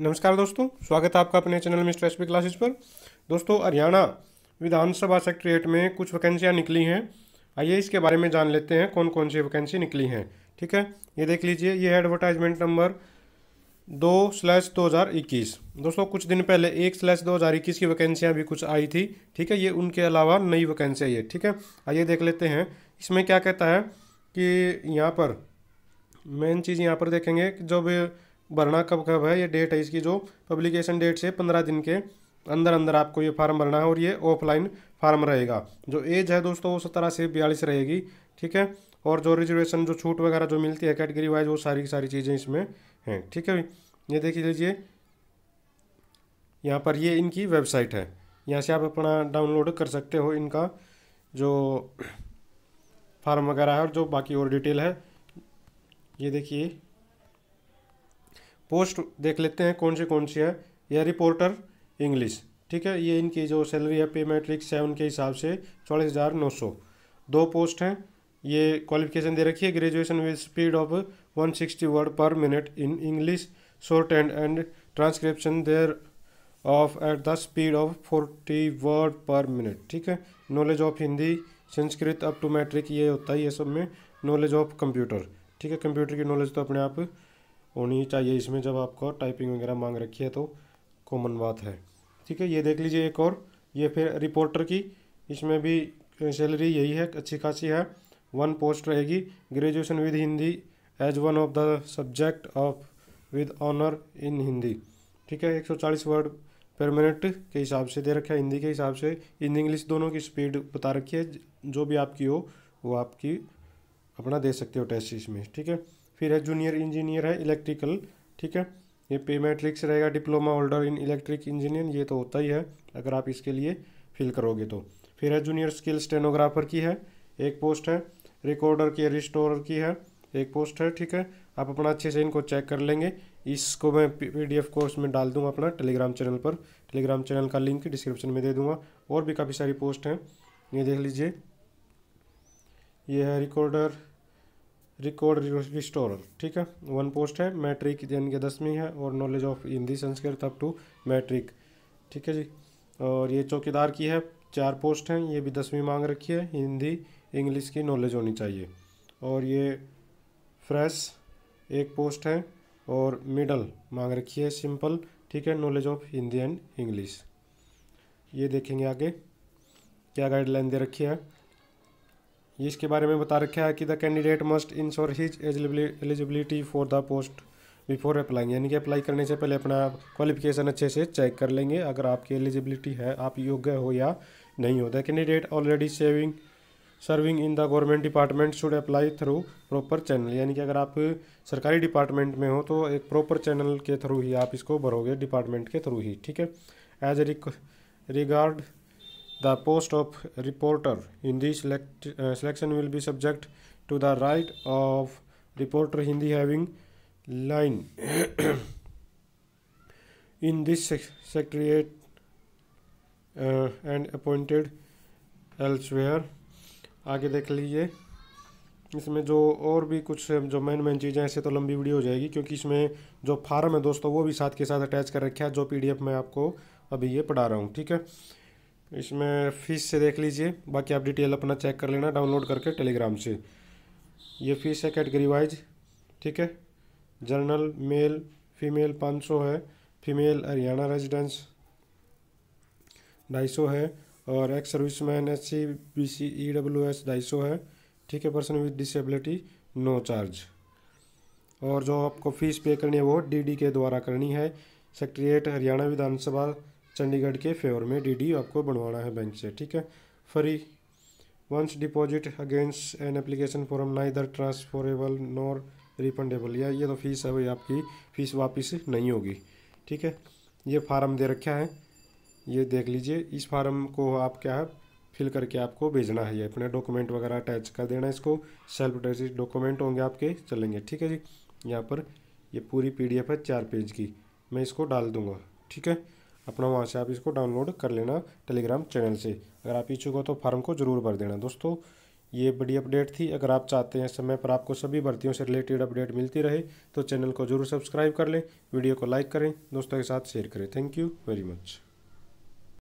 नमस्कार दोस्तों स्वागत है आपका अपने चैनल में स्ट्रेसपी क्लासेस पर दोस्तों हरियाणा विधानसभा सेक्रेटरीट में कुछ वैकेंसियाँ निकली हैं आइए इसके बारे में जान लेते हैं कौन कौन सी वैकेंसी निकली हैं ठीक है ये देख लीजिए ये एडवर्टाइजमेंट नंबर दो स्लैश दो हज़ार इक्कीस दोस्तों कुछ दिन पहले एक स्लैश दो हज़ार इक्कीस की वैकेंसियाँ भी कुछ आई थी ठीक है ये उनके अलावा नई वैकेंसियाँ ये ठीक है आइए देख लेते हैं इसमें क्या कहता है कि यहाँ पर मेन चीज़ यहाँ पर देखेंगे जब भरना कब कब है ये डेट है इसकी जो पब्लिकेशन डेट से पंद्रह दिन के अंदर अंदर आपको ये फार्म भरना है और ये ऑफलाइन फार्म रहेगा जो एज है दोस्तों वो सत्रह से बयालीस रहेगी ठीक है और जो रिजर्वेशन जो छूट वगैरह जो मिलती है कैटेगरी वाइज वो सारी सारी चीज़ें इसमें हैं ठीक है ये देख लीजिए यहाँ पर ये इनकी वेबसाइट है यहाँ से आप अपना डाउनलोड कर सकते हो इनका जो फार्म वगैरह है और जो बाकी और डिटेल है ये देखिए पोस्ट देख लेते हैं कौन सी कौन सी है यह रिपोर्टर इंग्लिश ठीक है ये इनकी जो सैलरी है पे मैट्रिक्स है उनके हिसाब से चौलीस हज़ार नौ सौ दो पोस्ट हैं ये क्वालिफिकेशन दे रखी है graduation with speed of one sixty word per minute in English shorthand and transcription thereof at the speed of forty word per minute ठीक है knowledge of Hindi Sanskrit up to matric ये होता है ये सब में नॉलेज ऑफ कंप्यूटर ठीक है कंप्यूटर की नॉलेज तो अपने आप होनी चाहिए इसमें जब आपको टाइपिंग वगैरह मांग रखी है तो कॉमन बात है ठीक है ये देख लीजिए एक और ये फिर रिपोर्टर की इसमें भी सैलरी यही है अच्छी खासी है वन पोस्ट रहेगी graduation with Hindi as one of the subject of with honour in Hindi ठीक है 140 वर्ड पर मिनट के हिसाब से दे रखा है हिंदी के हिसाब से हिंदी इंग्लिश दोनों की स्पीड बता रखी है जो भी आपकी हो वो आपकी अपना दे सकते हो टेस्ट इसमें ठीक है फिर है जूनियर इंजीनियर है इलेक्ट्रिकल ठीक है ये पे मैट्रिक्स रहेगा diploma holder in electric engineer ये तो होता ही है अगर आप इसके लिए फिल करोगे तो फिर है जूनियर स्किल स्टेनोग्राफर की है एक पोस्ट है रिकॉर्डर की रिस्टोरर की है एक पोस्ट है ठीक है आप अपना अच्छे से इनको चेक कर लेंगे इसको मैं पीडीएफ कोर्स में डाल दूंगा अपना टेलीग्राम चैनल पर टेलीग्राम चैनल का लिंक डिस्क्रिप्शन में दे दूंगा और भी काफ़ी सारी पोस्ट हैं ये देख लीजिए ये है रिकॉर्डर रिकॉर्ड रिस्टोर ठीक है वन पोस्ट है मैट्रिक यानी कि दसवीं है और knowledge of Hindi Sanskrit up to matric ठीक है जी और ये चौकीदार की है चार पोस्ट हैं ये भी दसवीं मांग रखी है हिंदी इंग्लिश की नॉलेज होनी चाहिए और ये फ्रेश एक पोस्ट है और मिडल मांग रखी है सिंपल ठीक है knowledge of Hindi and English ये देखेंगे आगे क्या गाइडलाइन दे रखी है ये इसके बारे में बता रखा है कि the candidate must ensure his eligibility for the post before applying यानी कि अप्लाई करने से पहले अपना क्वालिफिकेशन अच्छे से चेक कर लेंगे अगर आपकी एलिजिबिलिटी है आप योग्य हो या नहीं हो the candidate already saving serving in the government department should apply through proper channel यानी कि अगर आप सरकारी डिपार्टमेंट में हो तो एक प्रॉपर चैनल के थ्रू ही आप इसको भरोगे डिपार्टमेंट के थ्रू ही ठीक है as regard the post of reporter in this select, uh, selection will be subject to the right of reporter hindi having line in this sec secretariat uh, and appointed elsewhere आगे देख लीजिए इसमें जो और भी कुछ जो मेन मेन चीज़ें ऐसे तो लंबी वीडियो हो जाएगी क्योंकि इसमें जो फार्म है दोस्तों वो भी साथ के साथ अटैच कर रखा है जो पीडीएफ मैं आपको अभी ये पढ़ा रहा हूँ ठीक है इसमें फ़ीस से देख लीजिए बाकी आप डिटेल अपना चेक कर लेना डाउनलोड करके टेलीग्राम से ये फ़ीस है कैटेगरी वाइज ठीक है जर्नल मेल फीमेल 500 है फीमेल हरियाणा रेजिडेंस 250 है और ex service man S C B C E W S ढाई सौ है ठीक है person with disability no charge और जो आपको फ़ीस पे करनी है वो डीडी के द्वारा करनी है सेक्रेटरिएट हरियाणा विधानसभा चंडीगढ़ के फेवर में डीडी आपको बनवाना है बैंक से ठीक है free once deposit against an application form ना इधर ट्रांसफोरेबल नॉर रिफंडेबल या ये तो फीस है भाई आपकी फ़ीस वापस नहीं होगी ठीक है ये फार्म दे रखा है ये देख लीजिए इस फार्म को आप क्या है फिल करके आपको भेजना है ये अपने डॉक्यूमेंट वगैरह अटैच कर देना इसको सेल्फ अटैच डॉक्यूमेंट होंगे आपके चलेंगे ठीक है जी यहाँ पर ये पूरी पीडीएफ है चार पेज की मैं इसको डाल दूँगा ठीक है अपना वहाँ से आप इसको डाउनलोड कर लेना टेलीग्राम चैनल से अगर आप इच्छुक हो तो फॉर्म को ज़रूर भर देना दोस्तों ये बड़ी अपडेट थी अगर आप चाहते हैं समय पर आपको सभी भर्तियों से रिलेटेड अपडेट मिलती रहे तो चैनल को जरूर सब्सक्राइब कर लें वीडियो को लाइक करें दोस्तों के साथ शेयर करें थैंक यू वेरी मच